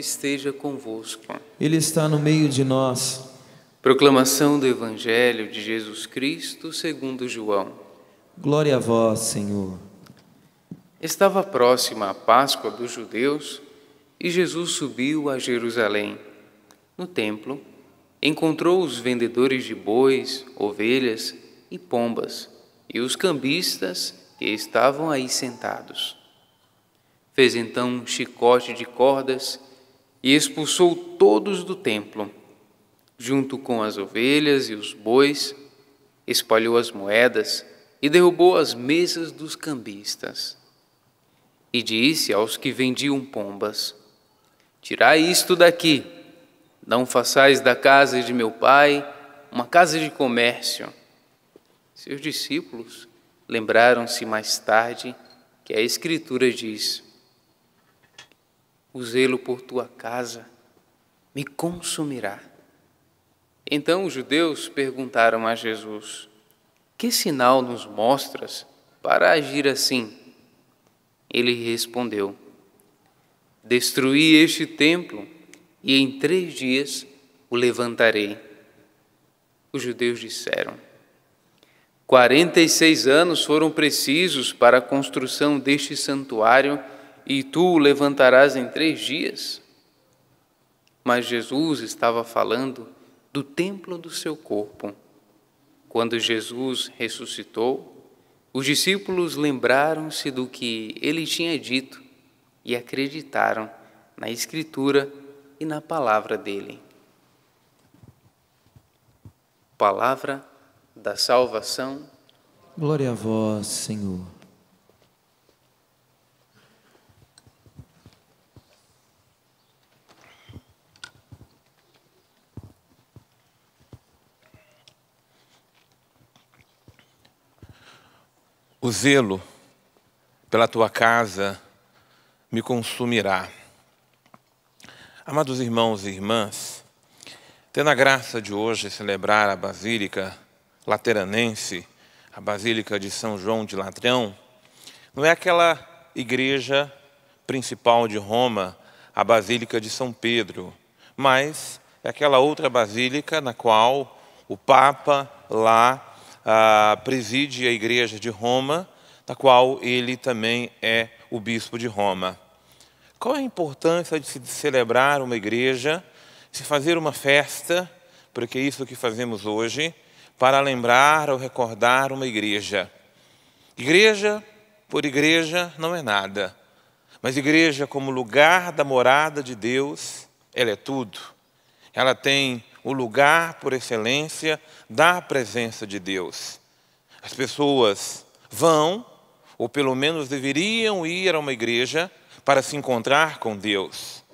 esteja convosco. Ele está no meio de nós. Proclamação do Evangelho de Jesus Cristo segundo João. Glória a vós, Senhor. Estava próxima a Páscoa dos judeus e Jesus subiu a Jerusalém. No templo, encontrou os vendedores de bois, ovelhas e pombas e os cambistas que estavam aí sentados. Fez então um chicote de cordas e expulsou todos do templo, junto com as ovelhas e os bois, espalhou as moedas e derrubou as mesas dos cambistas. E disse aos que vendiam pombas: Tirai isto daqui, não façais da casa de meu pai uma casa de comércio. Seus discípulos lembraram-se mais tarde que a Escritura diz: o zelo por tua casa me consumirá. Então os judeus perguntaram a Jesus: Que sinal nos mostras para agir assim? Ele respondeu: Destruí este templo e em três dias o levantarei. Os judeus disseram: Quarenta e seis anos foram precisos para a construção deste santuário e tu o levantarás em três dias? Mas Jesus estava falando do templo do seu corpo. Quando Jesus ressuscitou, os discípulos lembraram-se do que ele tinha dito e acreditaram na Escritura e na palavra dele. Palavra da salvação. Glória a vós, Senhor. O zelo pela tua casa me consumirá. Amados irmãos e irmãs, tendo a graça de hoje celebrar a Basílica Lateranense, a Basílica de São João de Latrão, não é aquela igreja principal de Roma, a Basílica de São Pedro, mas é aquela outra basílica na qual o Papa lá preside a igreja de Roma, da qual ele também é o bispo de Roma. Qual é a importância de se celebrar uma igreja, se fazer uma festa, porque é isso que fazemos hoje, para lembrar ou recordar uma igreja? Igreja por igreja não é nada, mas igreja como lugar da morada de Deus, ela é tudo. Ela tem o lugar por excelência da presença de Deus. As pessoas vão, ou pelo menos deveriam ir a uma igreja para se encontrar com Deus,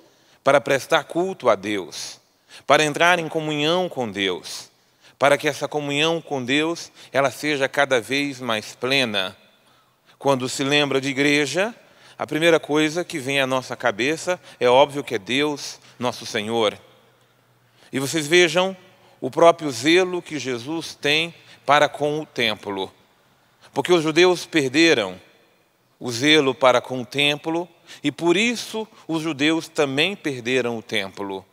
para prestar culto a Deus, para entrar em comunhão com Deus, para que essa comunhão com Deus ela seja cada vez mais plena. Quando se lembra de igreja, a primeira coisa que vem à nossa cabeça é óbvio que é Deus, nosso Senhor. E vocês vejam o próprio zelo que Jesus tem para com o templo. Porque os judeus perderam o zelo para com o templo e por isso os judeus também perderam o templo.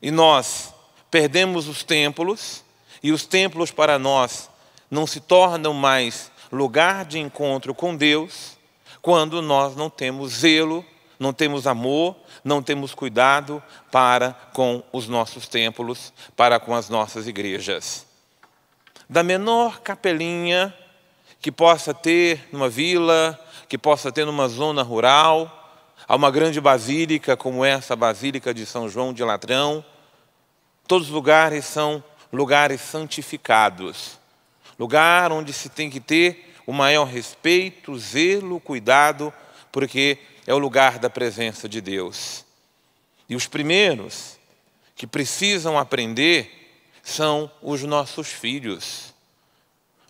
E nós perdemos os templos e os templos para nós não se tornam mais lugar de encontro com Deus quando nós não temos zelo não temos amor, não temos cuidado para com os nossos templos, para com as nossas igrejas. Da menor capelinha que possa ter numa vila, que possa ter numa zona rural, a uma grande basílica como essa, a Basílica de São João de Latrão, todos os lugares são lugares santificados lugar onde se tem que ter o maior respeito, zelo, cuidado, porque é o lugar da presença de Deus. E os primeiros que precisam aprender são os nossos filhos.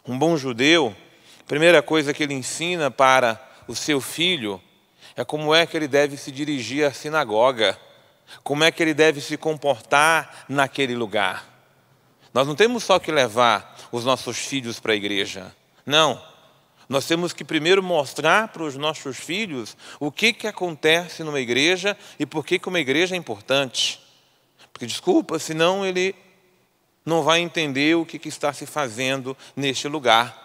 Um bom judeu, a primeira coisa que ele ensina para o seu filho é como é que ele deve se dirigir à sinagoga, como é que ele deve se comportar naquele lugar. Nós não temos só que levar os nossos filhos para a igreja. Não, nós temos que primeiro mostrar para os nossos filhos o que, que acontece numa igreja e por que, que uma igreja é importante. Porque, desculpa, senão ele não vai entender o que, que está se fazendo neste lugar.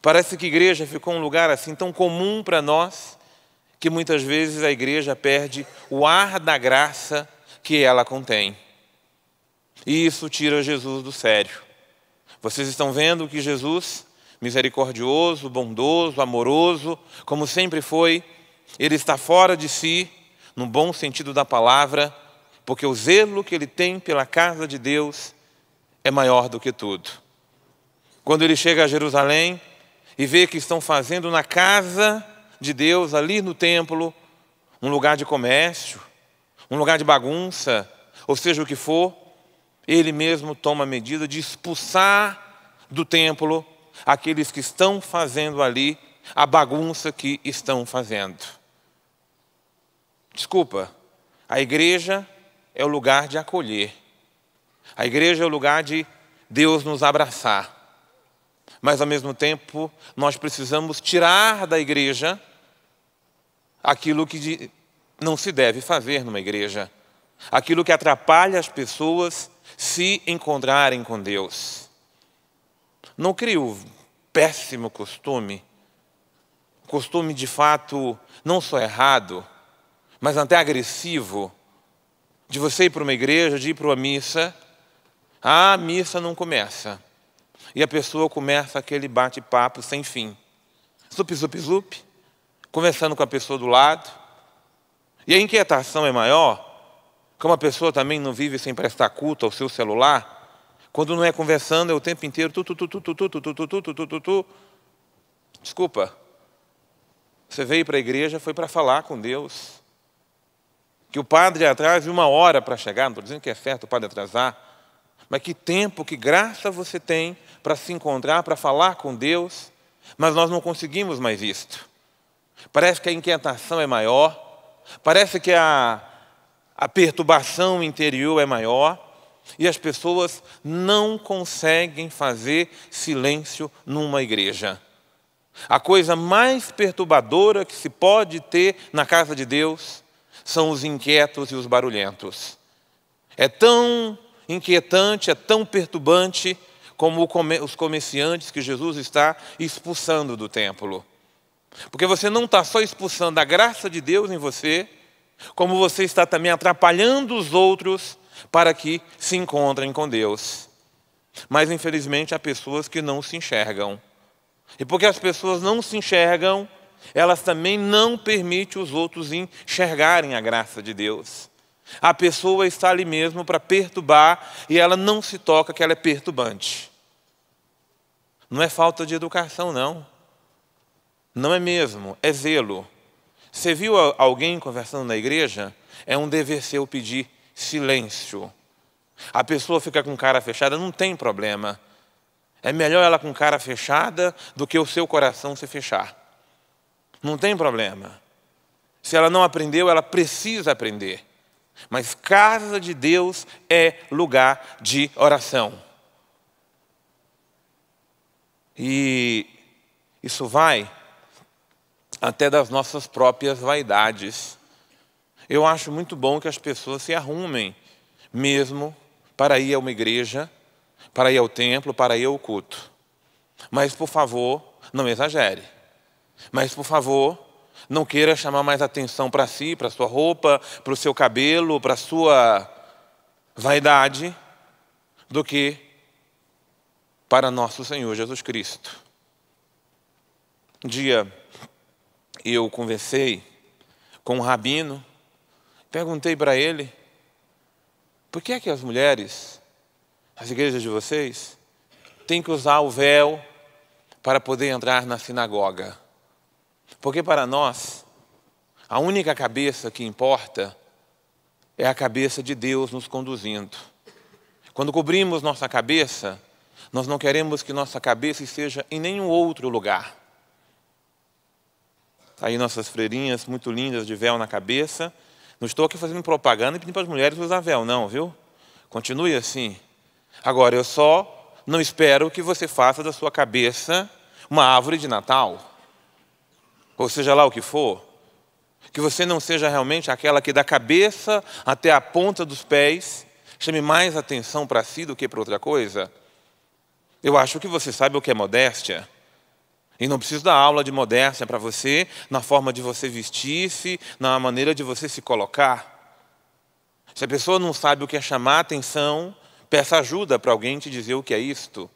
Parece que igreja ficou um lugar assim tão comum para nós que muitas vezes a igreja perde o ar da graça que ela contém. E isso tira Jesus do sério. Vocês estão vendo que Jesus misericordioso, bondoso, amoroso, como sempre foi. Ele está fora de si, no bom sentido da palavra, porque o zelo que ele tem pela casa de Deus é maior do que tudo. Quando ele chega a Jerusalém e vê que estão fazendo na casa de Deus, ali no templo, um lugar de comércio, um lugar de bagunça, ou seja o que for, ele mesmo toma a medida de expulsar do templo aqueles que estão fazendo ali a bagunça que estão fazendo. Desculpa, a igreja é o lugar de acolher, a igreja é o lugar de Deus nos abraçar. Mas, ao mesmo tempo, nós precisamos tirar da igreja aquilo que não se deve fazer numa igreja, aquilo que atrapalha as pessoas se encontrarem com Deus não cria o péssimo costume, costume de fato não só errado, mas até agressivo, de você ir para uma igreja, de ir para uma missa, a missa não começa. E a pessoa começa aquele bate-papo sem fim. Zup, zup, zup, conversando com a pessoa do lado. E a inquietação é maior, como a pessoa também não vive sem prestar culto ao seu celular, quando não é conversando, é o tempo inteiro tu, tu, tu, tu, tu, tu, tu, tu, tu, tu, tu, tu, tu, tu. Desculpa. Você veio para a igreja, foi para falar com Deus. Que o padre atrase uma hora para chegar, não estou dizendo que é certo o padre atrasar, mas que tempo, que graça você tem para se encontrar, para falar com Deus, mas nós não conseguimos mais isto. Parece que a inquietação é maior, parece que a, a perturbação interior é maior, e as pessoas não conseguem fazer silêncio numa igreja. A coisa mais perturbadora que se pode ter na casa de Deus são os inquietos e os barulhentos. É tão inquietante, é tão perturbante como os comerciantes que Jesus está expulsando do templo. Porque você não está só expulsando a graça de Deus em você, como você está também atrapalhando os outros para que se encontrem com Deus. Mas infelizmente há pessoas que não se enxergam. E porque as pessoas não se enxergam, elas também não permitem os outros enxergarem a graça de Deus. A pessoa está ali mesmo para perturbar e ela não se toca que ela é perturbante. Não é falta de educação, não. Não é mesmo, é zelo. Você viu alguém conversando na igreja? É um dever seu pedir silêncio. A pessoa fica com cara fechada, não tem problema. É melhor ela com cara fechada do que o seu coração se fechar. Não tem problema. Se ela não aprendeu, ela precisa aprender. Mas casa de Deus é lugar de oração. E isso vai até das nossas próprias vaidades. Eu acho muito bom que as pessoas se arrumem, mesmo para ir a uma igreja, para ir ao templo, para ir ao culto. Mas, por favor, não exagere. Mas, por favor, não queira chamar mais atenção para si, para sua roupa, para o seu cabelo, para a sua vaidade, do que para nosso Senhor Jesus Cristo. Um dia eu conversei com um rabino Perguntei para ele: por que é que as mulheres, as igrejas de vocês, têm que usar o véu para poder entrar na sinagoga? Porque para nós, a única cabeça que importa é a cabeça de Deus nos conduzindo. Quando cobrimos nossa cabeça, nós não queremos que nossa cabeça esteja em nenhum outro lugar. Tá aí nossas freirinhas muito lindas de véu na cabeça, não estou aqui fazendo propaganda e pedindo para as mulheres usar véu, não, viu? Continue assim. Agora, eu só não espero que você faça da sua cabeça uma árvore de Natal, ou seja lá o que for. Que você não seja realmente aquela que da cabeça até a ponta dos pés chame mais atenção para si do que para outra coisa. Eu acho que você sabe o que é modéstia. E não preciso dar aula de modéstia para você, na forma de você vestir-se, na maneira de você se colocar. Se a pessoa não sabe o que é chamar atenção, peça ajuda para alguém te dizer o que é isto.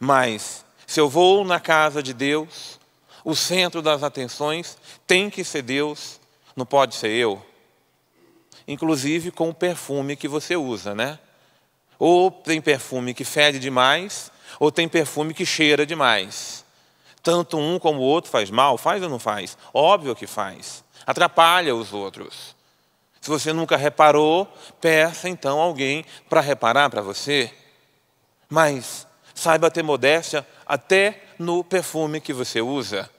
Mas, se eu vou na casa de Deus, o centro das atenções tem que ser Deus, não pode ser eu. Inclusive com o perfume que você usa, né? Ou tem perfume que fede demais, ou tem perfume que cheira demais tanto um como o outro faz mal? Faz ou não faz? Óbvio que faz. Atrapalha os outros. Se você nunca reparou, peça então alguém para reparar para você. Mas saiba ter modéstia até no perfume que você usa.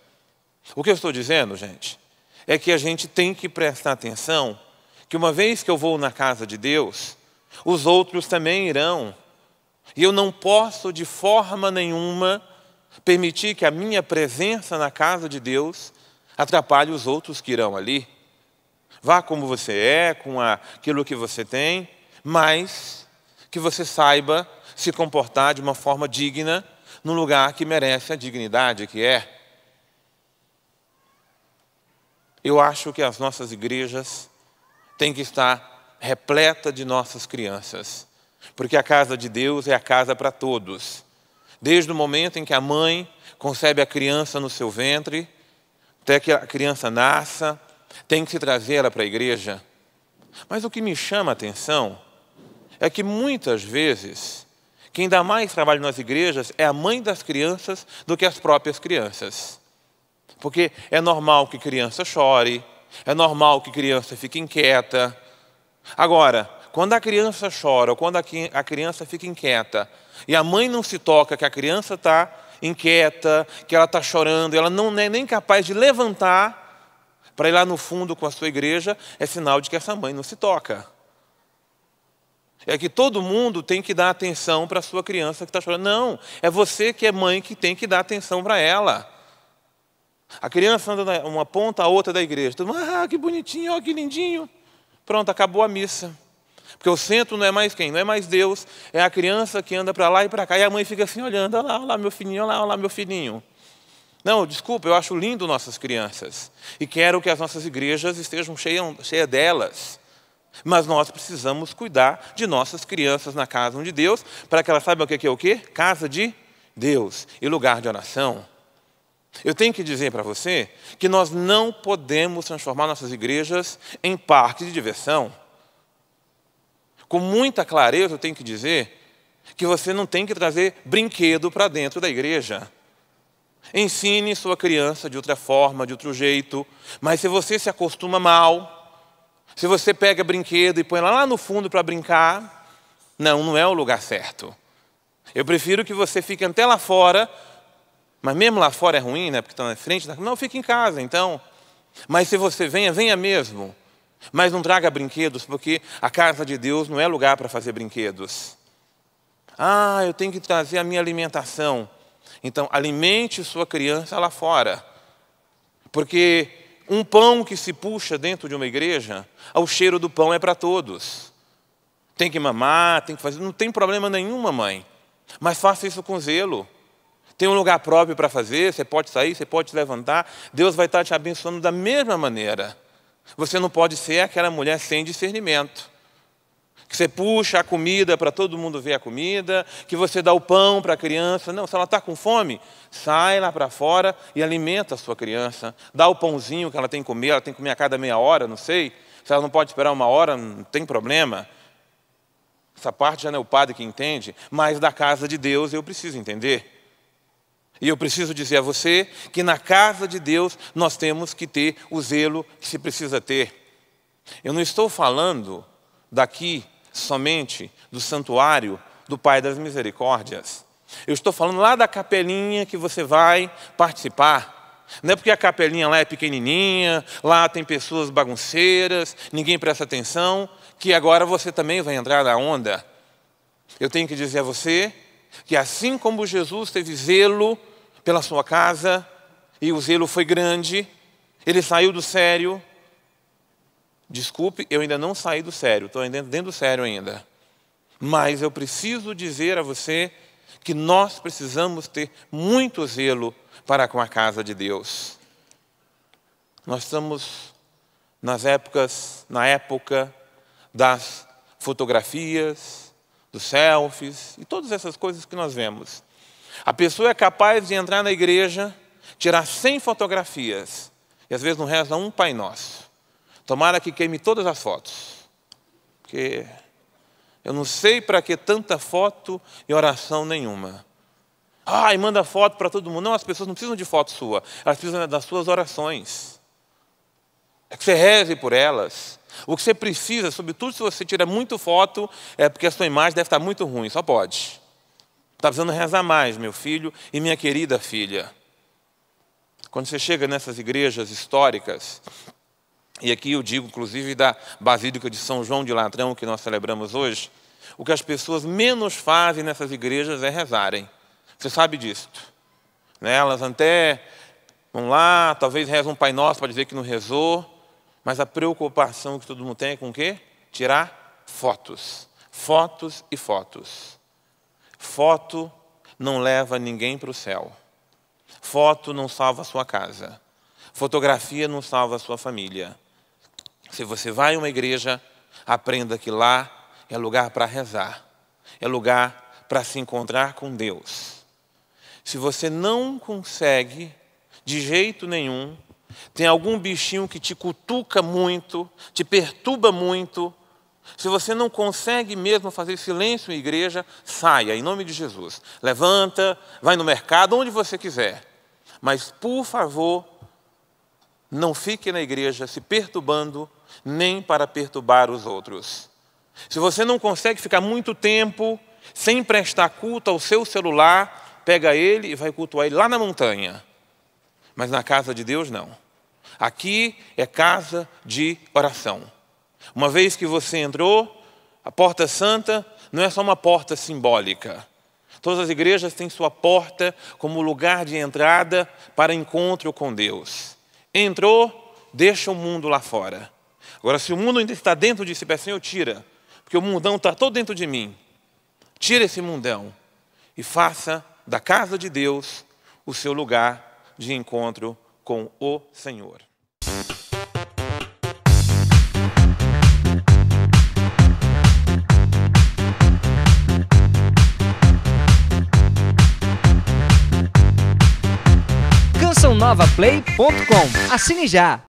O que eu estou dizendo, gente, é que a gente tem que prestar atenção que uma vez que eu vou na casa de Deus, os outros também irão. E eu não posso de forma nenhuma permitir que a minha presença na casa de Deus atrapalhe os outros que irão ali. Vá como você é, com aquilo que você tem, mas que você saiba se comportar de uma forma digna num lugar que merece a dignidade que é. Eu acho que as nossas igrejas têm que estar repleta de nossas crianças, porque a casa de Deus é a casa para todos. Desde o momento em que a mãe concebe a criança no seu ventre, até que a criança nasça, tem que se trazer ela para a igreja. Mas o que me chama a atenção é que muitas vezes quem dá mais trabalho nas igrejas é a mãe das crianças do que as próprias crianças. Porque é normal que criança chore, é normal que criança fique inquieta. Agora, quando a criança chora ou quando a criança fica inquieta e a mãe não se toca que a criança está inquieta, que ela está chorando, ela não é nem capaz de levantar para ir lá no fundo com a sua igreja, é sinal de que essa mãe não se toca. É que todo mundo tem que dar atenção para a sua criança que está chorando. Não, é você que é mãe que tem que dar atenção para ela. A criança anda uma ponta a outra da igreja. Todo mundo, ah, que bonitinho, ó, que lindinho. Pronto, acabou a missa. Porque o centro não é mais quem? Não é mais Deus, é a criança que anda para lá e para cá. E a mãe fica assim olhando: olha lá, olha lá meu filhinho, olha lá, olha lá meu filhinho. Não, desculpa, eu acho lindo nossas crianças. E quero que as nossas igrejas estejam cheias cheia delas. Mas nós precisamos cuidar de nossas crianças na casa de Deus, para que elas saibam o que é o quê? Casa de Deus e lugar de oração. Eu tenho que dizer para você que nós não podemos transformar nossas igrejas em parque de diversão. Com muita clareza, eu tenho que dizer que você não tem que trazer brinquedo para dentro da igreja. Ensine sua criança de outra forma, de outro jeito, mas se você se acostuma mal, se você pega brinquedo e põe lá no fundo para brincar, não, não é o lugar certo. Eu prefiro que você fique até lá fora, mas mesmo lá fora é ruim, né? Porque está na frente, tá, não, fique em casa, então. Mas se você venha, venha mesmo. Mas não traga brinquedos, porque a casa de Deus não é lugar para fazer brinquedos. Ah, eu tenho que trazer a minha alimentação. Então, alimente sua criança lá fora. Porque um pão que se puxa dentro de uma igreja, o cheiro do pão é para todos. Tem que mamar, tem que fazer, não tem problema nenhum, mãe. Mas faça isso com zelo. Tem um lugar próprio para fazer, você pode sair, você pode se levantar, Deus vai estar te abençoando da mesma maneira. Você não pode ser aquela mulher sem discernimento. Que você puxa a comida para todo mundo ver a comida, que você dá o pão para a criança. Não, se ela está com fome, sai lá para fora e alimenta a sua criança. Dá o pãozinho que ela tem que comer, ela tem que comer a cada meia hora, não sei. Se ela não pode esperar uma hora, não tem problema. Essa parte já não é o padre que entende, mas da casa de Deus eu preciso entender. E eu preciso dizer a você que na casa de Deus nós temos que ter o zelo que se precisa ter. Eu não estou falando daqui somente do santuário do Pai das Misericórdias. Eu estou falando lá da capelinha que você vai participar. Não é porque a capelinha lá é pequenininha, lá tem pessoas bagunceiras, ninguém presta atenção, que agora você também vai entrar na onda. Eu tenho que dizer a você que assim como Jesus teve zelo pela sua casa, e o zelo foi grande, ele saiu do sério. Desculpe, eu ainda não saí do sério, estou dentro do sério ainda. Mas eu preciso dizer a você que nós precisamos ter muito zelo para com a casa de Deus. Nós estamos nas épocas, na época das fotografias, dos selfies e todas essas coisas que nós vemos. A pessoa é capaz de entrar na igreja, tirar 100 fotografias e às vezes não reza um Pai Nosso. Tomara que queime todas as fotos, porque eu não sei para que tanta foto e oração nenhuma. ai manda foto para todo mundo. Não, as pessoas não precisam de foto sua, elas precisam das suas orações. É que você reze por elas, o que você precisa, sobretudo se você tira muito foto, é porque a sua imagem deve estar muito ruim, só pode. Está precisando rezar mais, meu filho e minha querida filha. Quando você chega nessas igrejas históricas, e aqui eu digo, inclusive, da Basílica de São João de Latrão, que nós celebramos hoje, o que as pessoas menos fazem nessas igrejas é rezarem. Você sabe disso? Né? Elas até vão lá, talvez rezam um Pai Nosso para dizer que não rezou, mas a preocupação que todo mundo tem é com o quê? Tirar fotos. Fotos e fotos. Foto não leva ninguém para o céu. Foto não salva a sua casa. Fotografia não salva a sua família. Se você vai a uma igreja, aprenda que lá é lugar para rezar, é lugar para se encontrar com Deus. Se você não consegue, de jeito nenhum, tem algum bichinho que te cutuca muito, te perturba muito. Se você não consegue mesmo fazer silêncio em igreja, saia, em nome de Jesus. Levanta, vai no mercado, onde você quiser. Mas, por favor, não fique na igreja se perturbando, nem para perturbar os outros. Se você não consegue ficar muito tempo sem prestar culto ao seu celular, pega ele e vai cultuar ele lá na montanha mas na casa de Deus não. Aqui é casa de oração. Uma vez que você entrou, a porta santa não é só uma porta simbólica. Todas as igrejas têm sua porta como lugar de entrada para encontro com Deus. Entrou, deixa o mundo lá fora. Agora, se o mundo ainda está dentro de si, peça, Senhor, tira, porque o mundão está todo dentro de mim. Tira esse mundão e faça da casa de Deus o seu lugar de encontro com o Senhor. Cançãonovaplay.com. Assine já!